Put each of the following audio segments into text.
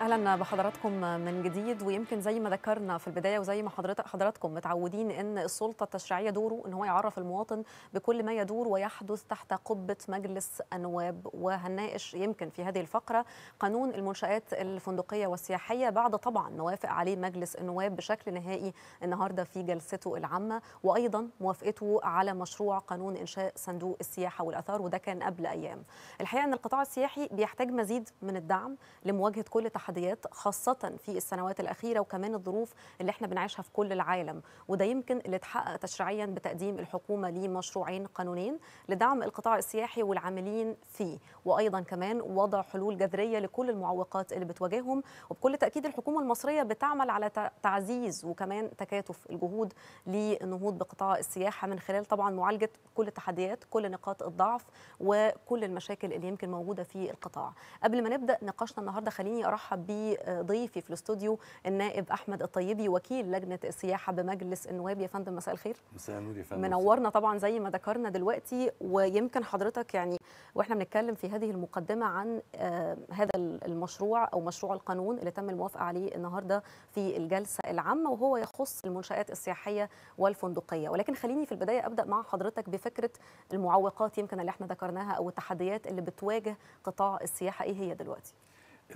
اهلا بحضراتكم من جديد ويمكن زي ما ذكرنا في البدايه وزي ما حضرتك حضراتكم متعودين ان السلطه التشريعيه دوره ان هو يعرف المواطن بكل ما يدور ويحدث تحت قبه مجلس النواب وهنناقش يمكن في هذه الفقره قانون المنشات الفندقيه والسياحيه بعد طبعا موافق عليه مجلس النواب بشكل نهائي النهارده في جلسته العامه وايضا موافقته على مشروع قانون انشاء صندوق السياحه والاثار وده كان قبل ايام الحقيقه ان القطاع السياحي بيحتاج مزيد من الدعم لمواجهه كل تحديات تحديات خاصة في السنوات الأخيرة وكمان الظروف اللي احنا بنعيشها في كل العالم وده يمكن اللي اتحقق تشريعيا بتقديم الحكومة لمشروعين قانونين لدعم القطاع السياحي والعاملين فيه وأيضا كمان وضع حلول جذرية لكل المعوقات اللي بتواجههم وبكل تأكيد الحكومة المصرية بتعمل على تعزيز وكمان تكاتف الجهود للنهوض بقطاع السياحة من خلال طبعا معالجة كل التحديات كل نقاط الضعف وكل المشاكل اللي يمكن موجودة في القطاع قبل ما نبدأ نقاشنا النهاردة خليني أرحب بضيفي في الاستوديو النائب احمد الطيبي وكيل لجنه السياحه بمجلس النواب يا فندم مساء الخير مساء النور يا فندم منورنا طبعا زي ما ذكرنا دلوقتي ويمكن حضرتك يعني واحنا بنتكلم في هذه المقدمه عن آه، هذا المشروع او مشروع القانون اللي تم الموافقه عليه النهارده في الجلسه العامه وهو يخص المنشات السياحيه والفندقيه ولكن خليني في البدايه ابدا مع حضرتك بفكره المعوقات يمكن اللي احنا ذكرناها او التحديات اللي بتواجه قطاع السياحه ايه هي دلوقتي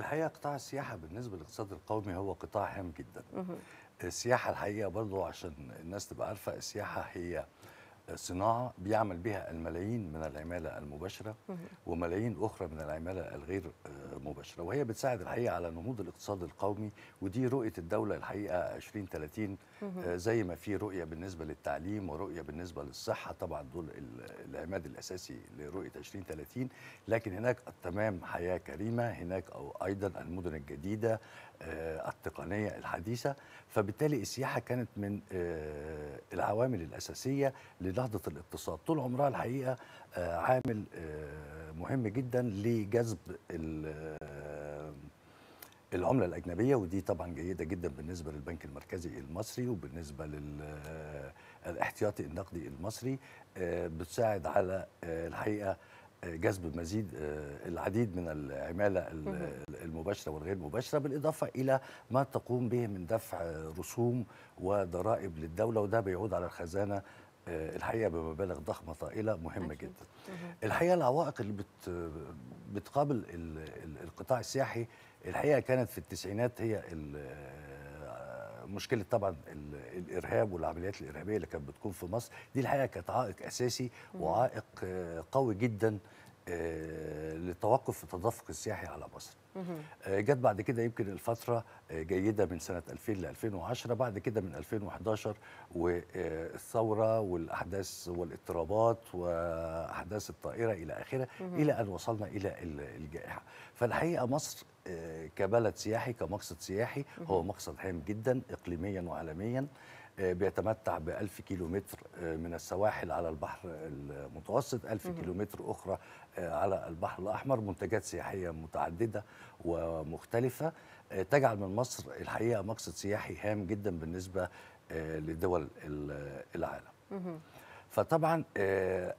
الحقيقه قطاع السياحه بالنسبه للاقتصاد القومي هو قطاع هام جدا السياحه الحقيقه برضو عشان الناس تبقى عارفه السياحه هي صناعه بيعمل بها الملايين من العماله المباشره وملايين اخرى من العماله الغير آه، مباشره وهي بتساعد الحقيقه على نهوض الاقتصاد القومي ودي رؤيه الدوله الحقيقه 2030 آه، زي ما في رؤيه بالنسبه للتعليم ورؤيه بالنسبه للصحه طبعا دول العماد الاساسي لرؤيه 2030 لكن هناك تمام حياه كريمه هناك او ايضا المدن الجديده آه، التقنيه الحديثه فبالتالي السياحه كانت من آه، العوامل الاساسيه لنهضه الاقتصاد طول عمرها الحقيقه آه، عامل مهم جدا لجذب العمله الاجنبيه ودي طبعا جيده جدا بالنسبه للبنك المركزي المصري وبالنسبه للاحتياطي النقدي المصري بتساعد على الحقيقه جذب مزيد آه، العديد من العماله المباشره والغير مباشره بالاضافه الى ما تقوم به من دفع رسوم وضرائب للدوله وده بيعود على الخزانه آه، الحقيقه بمبالغ ضخمه طائله مهمه جدا. الحقيقه العوائق اللي بت بتقابل القطاع السياحي الحقيقه كانت في التسعينات هي مشكله طبعا الارهاب والعمليات الارهابيه اللي كانت بتكون في مصر دي الحقيقه كانت عائق اساسي وعائق آه، قوي جدا آه، للتوقف في التدفق السياحي على مصر. آه، جت بعد كده يمكن الفتره آه، جيده من سنه 2000 ل 2010 بعد كده من 2011 والثوره والاحداث والاضطرابات واحداث الطائره الى اخره الى ان وصلنا الى الجائحه. فالحقيقه مصر كبلد سياحي كمقصد سياحي هو مقصد هام جدا اقليميا وعالميا آه، بيتمتع ب 1000 كيلومتر آه، من السواحل على البحر المتوسط 1000 كيلومتر أخرى آه، على البحر الأحمر منتجات سياحية متعددة ومختلفة تجعل من مصر الحقيقة مقصد سياحي هام جدا بالنسبة لدول العالم فطبعا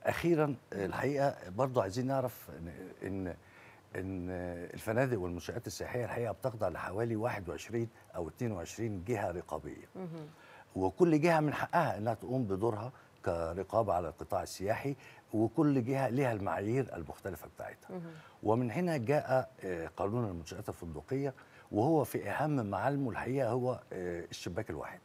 أخيرا الحقيقة برضو عايزين نعرف أن ان الفنادق والمنشآت السياحيه الحقيقه بتخضع لحوالي 21 او 22 جهه رقابيه. وكل جهه من حقها انها تقوم بدورها كرقابه على القطاع السياحي وكل جهه لها المعايير المختلفه بتاعتها. ومن هنا جاء آه، قانون المنشات الفندقيه وهو في اهم معالمه الحقيقه هو آه، الشباك الواحد.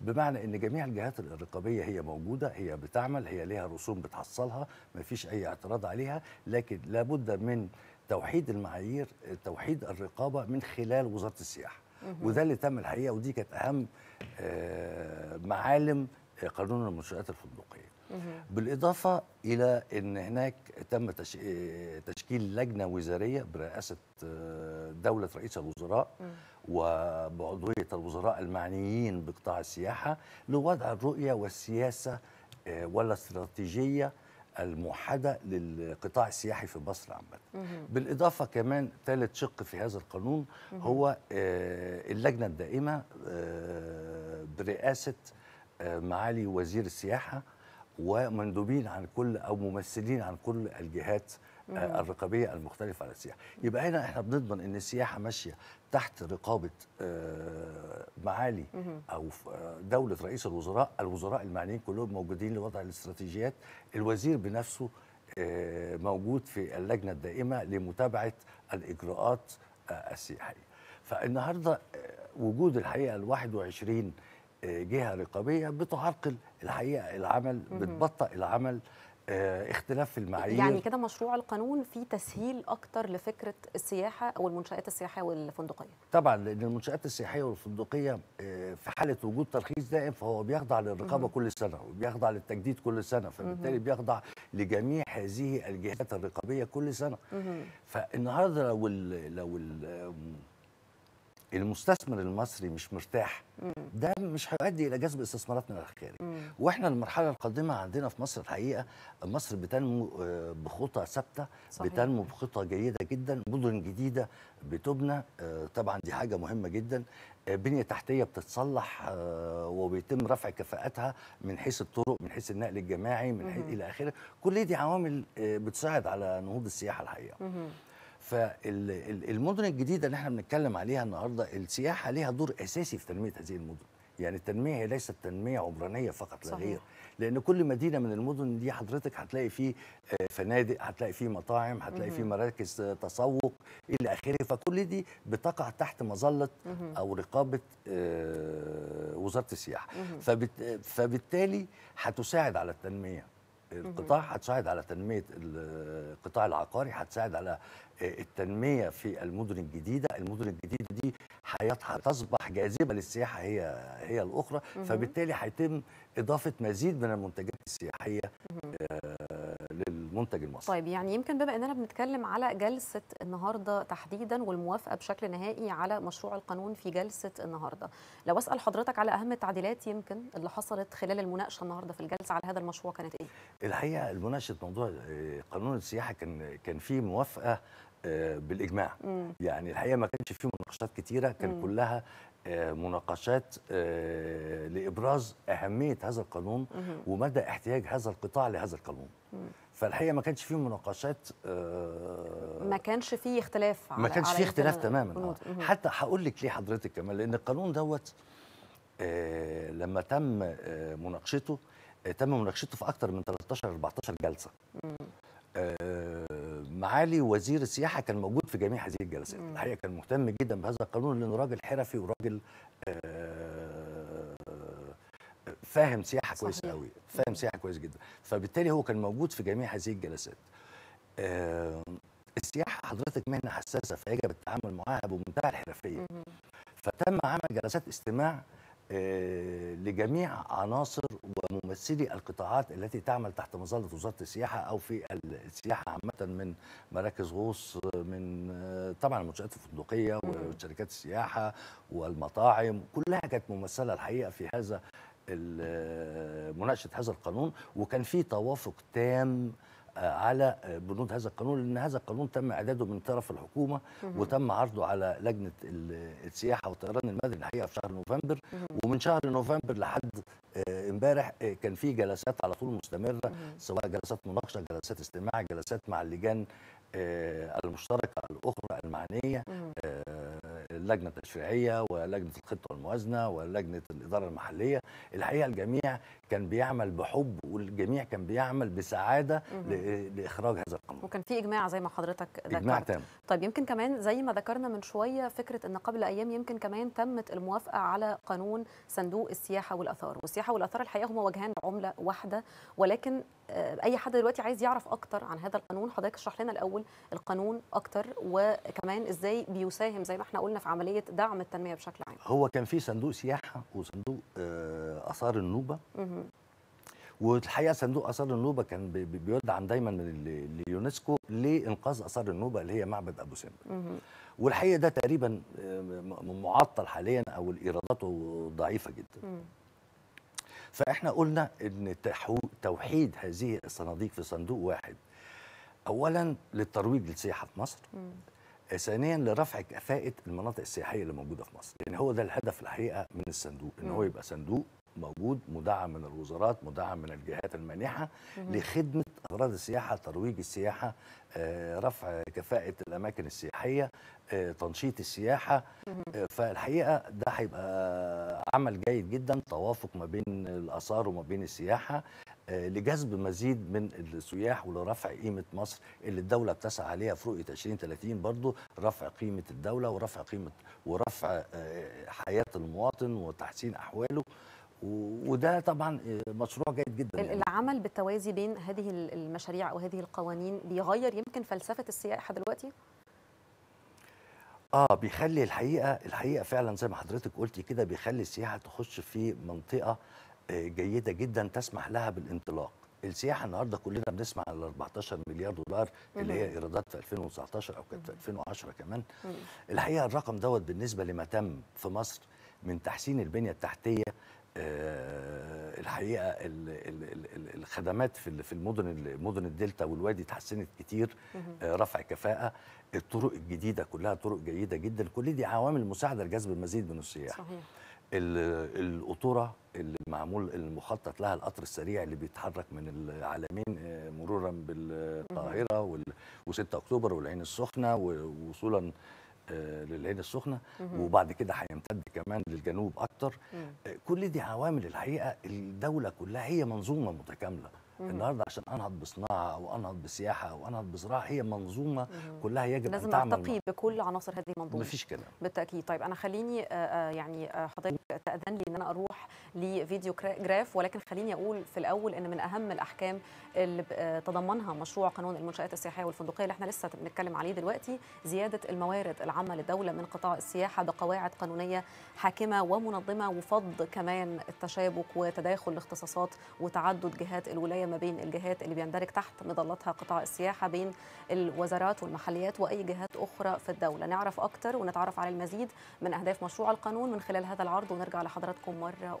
بمعنى ان جميع الجهات الرقابيه هي موجوده هي بتعمل هي ليها رسوم بتحصلها ما فيش اي اعتراض عليها لكن لابد من توحيد المعايير آه، توحيد الرقابه من خلال وزاره السياحه وده اللي تم الحقيقه ودي كانت اهم آه، معالم آه، قانون المنشآت الفندقيه. بالاضافه الى ان هناك تم آه، تشكيل لجنه وزاريه برئاسه دوله رئيس الوزراء وبعضويه الوزراء المعنيين بقطاع السياحه لوضع الرؤيه والسياسه والاستراتيجيه الموحده للقطاع السياحي في مصر عامه. بالاضافه كمان ثالث شق في هذا القانون هو آه، اللجنه الدائمه آه، برئاسه آه، معالي وزير السياحه ومندوبين عن كل او ممثلين عن كل الجهات الرقابيه المختلفه على السياحه يبقى هنا احنا بنضمن ان السياحه ماشيه تحت رقابه آه، معالي او آه، دوله رئيس الوزراء الوزراء المعنيين كلهم موجودين لوضع الاستراتيجيات الوزير بنفسه آه، موجود في اللجنه الدائمه لمتابعه الاجراءات السياحيه فالنهارده وجود الحقيقه ال 21 جهه رقابيه بتعرقل الحقيقه العمل بتبطئ العمل آه، اختلاف في المعايير يعني كده مشروع القانون فيه تسهيل اكتر لفكره السياحه او المنشات السياحيه والفندقيه طبعا لان المنشات السياحيه والفندقيه آه، في حاله وجود ترخيص دائم فهو بيخضع للرقابه كل سنه وبيخضع للتجديد كل سنه فبالتالي بيخضع لجميع هذه الجهات الرقابيه كل سنه فالنهارده لو لو المستثمر المصري مش مرتاح ده مش هيؤدي الى جذب استثمارات من الخارج واحنا المرحله القادمه عندنا في مصر الحقيقه مصر بتنمو آه، بخطى ثابته بتنمو بخطى جيده جدا مدن جديده بتبنى آه، طبعا دي حاجه مهمه جدا آه، بنيه تحتيه بتتصلح وبيتم رفع كفاءتها من حيث الطرق من حيث النقل الجماعي من حيث الى اخره كل دي عوامل بتساعد على نهوض السياحه الحقيقه فالمدن الجديده اللي احنا بنتكلم عليها النهارده السياحه ليها دور اساسي في تنميه هذه المدن يعني التنميه هي ليست تنميه عمرانيه فقط لا غير لان كل مدينه من المدن دي حضرتك هتلاقي فيه آه، فنادق هتلاقي فيه مطاعم هتلاقي فيه مراكز تسوق الى اخره فكل دي بتقع تحت مظله او رقابه آه، وزاره السياحه فبالتالي هتساعد على التنميه القطاع هتساعد على تنميه القطاع العقاري هتساعد على آه، التنميه في المدن الجديده المدن الجديده دي حياتها تصبح جاذبه للسياحه هي هي الاخرى فبالتالي هيتم اضافه مزيد من المنتجات السياحيه المنتج المصري طيب يعني يمكن بما اننا بنتكلم على جلسه النهارده تحديدا والموافقه بشكل نهائي على مشروع القانون في جلسه النهارده لو اسال حضرتك على اهم التعديلات يمكن اللي حصلت خلال المناقشه النهارده في الجلسه على هذا المشروع كانت ايه الحقيقه المناقشه موضوع آه، قانون السياحه كان كان فيه موافقه آه، بالاجماع مم. يعني الحقيقه ما كانش فيه مناقشات كتيره كان مم. كلها آه، مناقشات آه، لابراز اهميه هذا القانون مم. ومدى احتياج هذا القطاع لهذا القانون فالحقيقه ما كانش فيه مناقشات ما كانش فيه اختلاف ما كانش فيه اختلاف تماما حتى هقول لك ليه حضرتك كمان لان القانون دوت لما تم مناقشته تم مناقشته في اكثر من 13 14 جلسه مم. معالي وزير السياحه كان موجود في جميع هذه الجلسات الحقيقه كان مهتم جدا بهذا القانون لانه راجل حرفي وراجل آه، فاهم سياحه كويس قوي فاهم سياحه كويس جدا فبالتالي هو كان موجود في جميع هذه الجلسات آه، السياحه حضرتك مهنه حساسه فيجب التعامل معها بمنتهى الحرفيه فتم عمل جلسات استماع آه، لجميع عناصر وممثلي القطاعات التي تعمل تحت مظله وزاره السياحه او في السياحه عامه من مراكز غوص من آه، طبعا المنشات الفندقيه وشركات السياحه والمطاعم كلها كانت ممثله الحقيقه في هذا آه، مناقشه هذا القانون وكان في توافق تام على بنود هذا القانون لان هذا القانون تم اعداده من طرف الحكومه وتم عرضه على لجنه السياحه والطيران المدني الحقيقه في شهر نوفمبر ومن شهر نوفمبر لحد آه، امبارح آه، كان في جلسات على طول مستمره سواء جلسات مناقشه جلسات استماع جلسات مع اللجان آه، المشتركه الاخرى المعنيه اللجنه التشريعيه ولجنه الخطه والموازنه ولجنه الاداره المحليه الحقيقه الجميع كان بيعمل بحب والجميع كان بيعمل بسعاده لاخراج هذا القانون وكان في اجماع زي ما حضرتك ذكرت اجماع تام طيب يمكن كمان زي ما ذكرنا من شويه فكره ان قبل ايام يمكن كمان تمت الموافقه على قانون صندوق السياحه والاثار والسياحه والاثار الحقيقه هما وجهان عمله واحده ولكن اي حد دلوقتي عايز يعرف اكتر عن هذا القانون حضرتك اشرح لنا الاول القانون اكتر وكمان ازاي بيساهم زي ما احنا قلنا في عمليه دعم التنميه بشكل عام هو كان في صندوق سياحه وصندوق آه، اثار النوبه والحقيقه صندوق اثار النوبه كان بيدعم دايما من اليونسكو لانقاذ اثار النوبه اللي هي معبد ابو سمبل والحقيقه ده تقريبا آه، معطل حاليا او الايرادات ضعيفه جدا فاحنا قلنا ان توحيد هذه الصناديق في صندوق واحد اولا للترويج للسياحه في مصر مم. ثانيا لرفع كفاءه المناطق السياحيه اللي موجوده في مصر يعني هو ده الهدف الحقيقه من الصندوق ان هو يبقى صندوق موجود مدعم من الوزارات مدعم من الجهات المانحه لخدمه أغراض السياحة ترويج السياحة آه، رفع كفاءة الأماكن السياحية آه، تنشيط السياحة آه، فالحقيقة ده هيبقى عمل جيد جدا توافق ما بين الآثار وما بين السياحة لجذب مزيد من السياح ولرفع قيمة مصر اللي الدولة بتسعى عليها في رؤية 2030 برضو رفع قيمة الدولة ورفع قيمة ورفع حياة المواطن وتحسين أحواله وده طبعا آه، مشروع جيد جدا يعني. العمل بالتوازي بين هذه المشاريع او هذه القوانين بيغير يمكن فلسفه السياحه دلوقتي اه بيخلي الحقيقه الحقيقه فعلا زي ما حضرتك قلتي كده بيخلي السياحه تخش في منطقه آه، جيده جدا تسمح لها بالانطلاق السياحه النهارده كلنا بنسمع على 14 مليار دولار اللي هي ايرادات في 2019 او كانت في 2010 كمان الحقيقه الرقم دوت بالنسبه لما تم في مصر من تحسين البنيه التحتيه آه، الحقيقه الخدمات في في المدن مدن الدلتا والوادي اتحسنت كتير آه، رفع كفاءه الطرق الجديده كلها طرق جيده جدا كل دي عوامل مساعده لجذب المزيد من السياح صحيح القطوره اللي معمول المخطط لها القطر السريع اللي بيتحرك من العالمين آه، مرورا بالقاهره و6 اكتوبر والعين السخنه ووصولا آه، للعين السخنه وبعد كده هيمتد كمان للجنوب اكتر آه، كل دي عوامل الحقيقه الدوله كلها هي منظومه متكامله النهارده عشان انهض بصناعه او انهض بسياحه او انهض بزراعه هي منظومه كلها يجب لازم ان تعمل لازم ارتقي بكل عناصر هذه المنظومه مفيش كلام بالتاكيد طيب انا خليني آه، آه، يعني آه، حضرتك تاذن لي ان انا اروح لفيديو جراف ولكن خليني اقول في الاول ان من اهم الاحكام اللي تضمنها مشروع قانون المنشات السياحيه والفندقيه اللي احنا لسه بنتكلم عليه دلوقتي زياده الموارد العامه للدوله من قطاع السياحه بقواعد قانونيه حاكمه ومنظمه وفض كمان التشابك وتداخل الاختصاصات وتعدد جهات الولايه ما بين الجهات اللي بيندرج تحت مظلتها قطاع السياحه بين الوزارات والمحليات واي جهات اخرى في الدوله نعرف اكتر ونتعرف على المزيد من اهداف مشروع القانون من خلال هذا العرض ونرجع لحضراتكم مره اخرى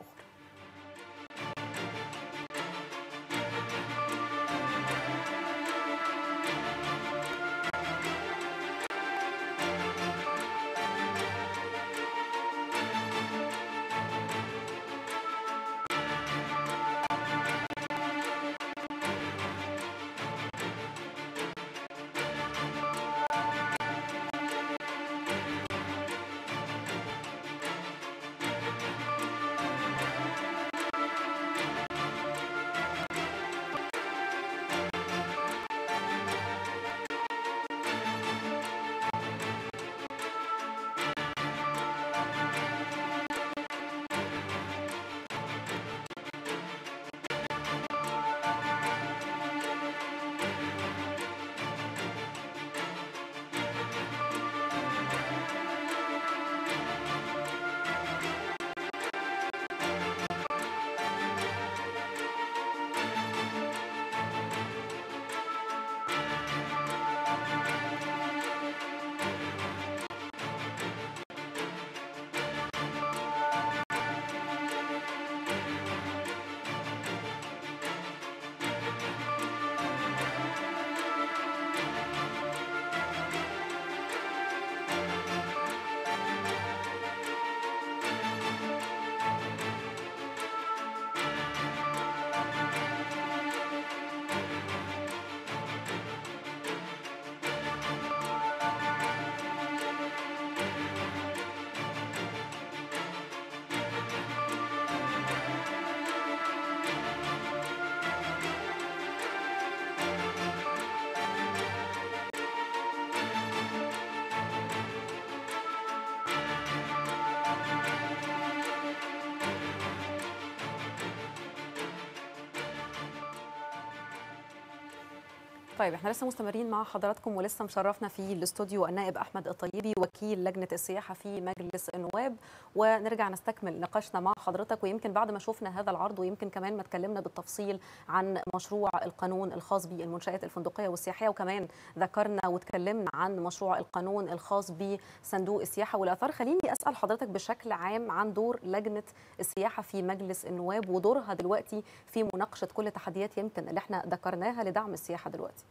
طيب احنا لسه مستمرين مع حضراتكم ولسه مشرفنا في الاستوديو النائب احمد الطيبي وكيل لجنه السياحه في مجلس النواب ونرجع نستكمل نقاشنا مع حضرتك ويمكن بعد ما شفنا هذا العرض ويمكن كمان ما اتكلمنا بالتفصيل عن مشروع القانون الخاص بالمنشات الفندقيه والسياحيه وكمان ذكرنا وتكلمنا عن مشروع القانون الخاص بصندوق السياحه والاثار خليني اسال حضرتك بشكل عام عن دور لجنه السياحه في مجلس النواب ودورها دلوقتي في مناقشه كل التحديات يمكن اللي احنا ذكرناها لدعم السياحه دلوقتي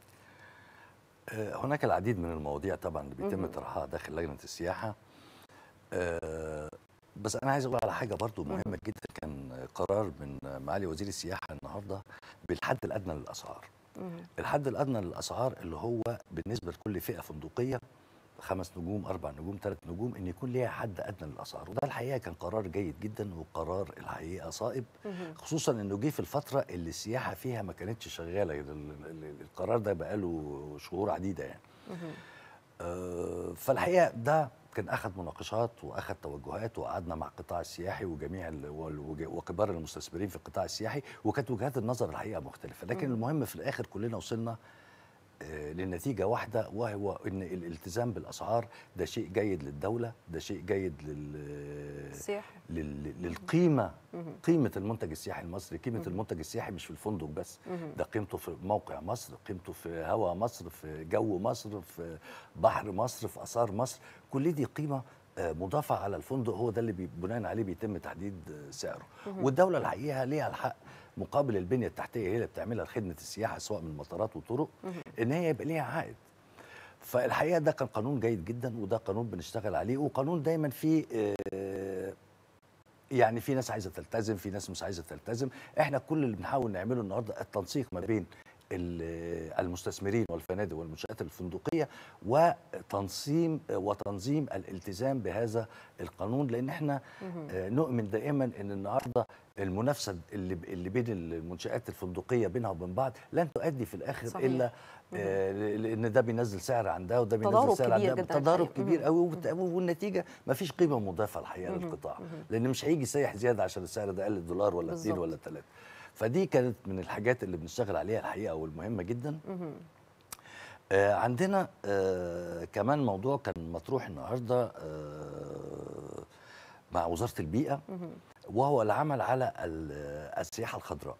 آه، هناك العديد من المواضيع طبعا اللي بيتم طرحها داخل لجنه السياحه آه، بس انا عايز اقول على حاجه برضو مهمه جدا كان قرار من معالي وزير السياحه النهارده بالحد الادنى للاسعار الحد الادنى للاسعار اللي هو بالنسبه لكل فئه فندقيه خمس نجوم اربع نجوم ثلاث نجوم ان يكون ليها حد ادنى للاسعار وده الحقيقه كان قرار جيد جدا وقرار الحقيقه صائب خصوصا انه جه في الفتره اللي السياحه فيها ما كانتش شغاله يعني القرار ده بقاله شهور عديده يعني آه، فالحقيقه ده كان اخذ مناقشات واخذ توجهات وقعدنا مع القطاع السياحي وجميع وكبار المستثمرين في القطاع السياحي وكانت وجهات النظر الحقيقه مختلفه لكن المهم في الاخر كلنا وصلنا لنتيجة واحدة وهو أن الالتزام بالأسعار ده شيء جيد للدولة ده شيء جيد لل... لل... للقيمة قيمة المنتج السياحي المصري قيمة المنتج السياحي مش في الفندق بس ده قيمته في موقع مصر قيمته في هواء مصر في جو مصر في بحر مصر في آثار مصر كل دي قيمة مضافه على الفندق هو ده اللي بناء عليه بيتم تحديد سعره والدوله الحقيقه ليها الحق مقابل البنيه التحتيه هي اللي بتعملها لخدمه السياحه سواء من مطارات وطرق ان هي يبقى ليها عائد فالحقيقه ده كان قانون جيد جدا وده قانون بنشتغل عليه وقانون دايما فيه آه، يعني في ناس عايزه تلتزم في ناس مش عايزه تلتزم احنا كل اللي بنحاول نعمله النهارده التنسيق ما بين المستثمرين والفنادق والمنشآت الفندقية وتنظيم وتنظيم الالتزام بهذا القانون لأن احنا آه، نؤمن دائما أن النهاردة المنافسة اللي بين المنشآت الفندقية بينها وبين بعض لن تؤدي في الآخر صحيح. إلا آه، لان ده بينزل سعر عندها وده بينزل سعر عندها تضارب كبير قوي والنتيجه ما فيش قيمه مضافه الحقيقه للقطاع لان مش هيجي سايح زياده عشان السعر ده قل دولار ولا اثنين ولا ثلاثة فدي كانت من الحاجات اللي بنشتغل عليها الحقيقه والمهمه جدا آه عندنا آه كمان موضوع كان مطروح النهارده آه مع وزاره البيئه وهو العمل على آه، السياحه الخضراء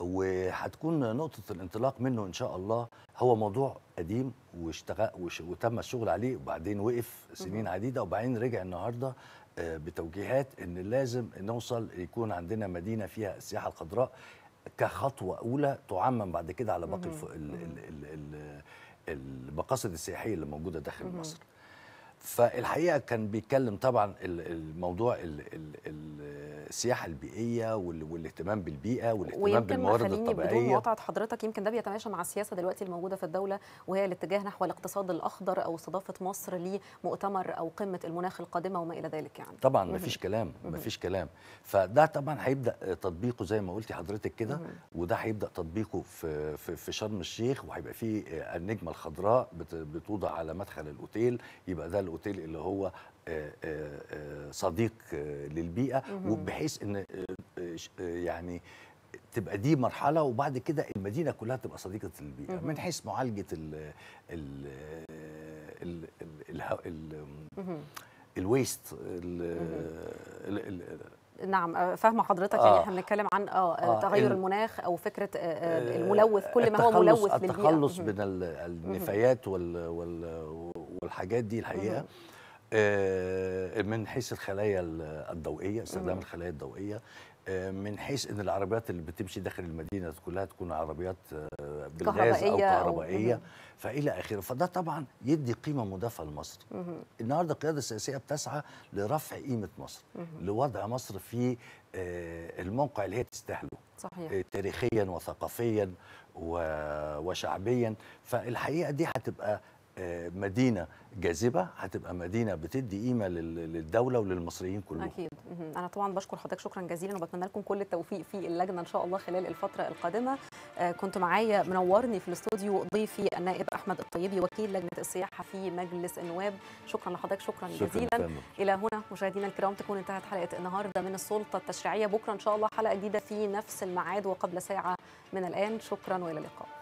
وهتكون نقطه الانطلاق منه ان شاء الله هو موضوع قديم واشتغل وتم الشغل عليه وبعدين وقف سنين عديده وبعدين رجع النهارده آه، بتوجيهات ان لازم نوصل يكون عندنا مدينه فيها السياحه الخضراء كخطوه اولى تعمم بعد كده على باقي المقاصد السياحيه اللي موجوده داخل مصر فالحقيقه كان بيتكلم طبعا الموضوع السياحه البيئيه والاهتمام بالبيئه والاهتمام بالموارد الطبيعيه بدون مقاطعه حضرتك يمكن ده بيتماشى مع السياسه دلوقتي الموجوده في الدوله وهي الاتجاه نحو الاقتصاد الاخضر او استضافه مصر لمؤتمر او قمه المناخ القادمه وما الى ذلك يعني طبعا ما فيش كلام ما فيش كلام فده طبعا هيبدا تطبيقه زي ما قلتي حضرتك كده وده هيبدا تطبيقه في في, في شرم الشيخ وهيبقى فيه النجمه الخضراء بتوضع على مدخل الاوتيل يبقى ده الاوتيل اللي هو آه، آه، آه، صديق للبيئه وبحيث ان يعني تبقى دي مرحله وبعد كده المدينه كلها تبقى صديقه للبيئه من حيث معالجه ال ال ال الويست نعم فاهمه حضرتك يعني آه يعني احنا بنتكلم عن اه, آه تغير المناخ او فكره آه الملوث كل ما هو ملوث للبيئه التخلص من النفايات وال, وال والحاجات دي الحقيقه آه، من حيث الخلايا الضوئيه استخدام الخلايا الضوئيه آه، من حيث ان العربيات اللي بتمشي داخل المدينه كلها تكون عربيات آه، بالغاز او كهربائيه فالى اخره فده طبعا يدي قيمه مضافه لمصر النهارده القياده السياسيه بتسعى لرفع قيمه مصر لوضع مصر في الموقع اللي هي تستاهله صحيح. تاريخيا وثقافيا وشعبيا فالحقيقه دي هتبقى آه، مدينه جاذبه هتبقى مدينه بتدي قيمه للدوله وللمصريين كلهم اكيد انا طبعا بشكر حضرتك شكرا جزيلا وبتمنى لكم كل التوفيق في اللجنه ان شاء الله خلال الفتره القادمه آه، كنت معايا منورني في الاستوديو ضيفي النائب احمد الطيبي وكيل لجنه السياحه في مجلس النواب شكرا لحضرتك شكرا, شكرا جزيلا فهمت. الى هنا مشاهدينا الكرام تكون انتهت حلقه النهارده من السلطه التشريعيه بكره ان شاء الله حلقه جديده في نفس الميعاد وقبل ساعه من الان شكرا والى اللقاء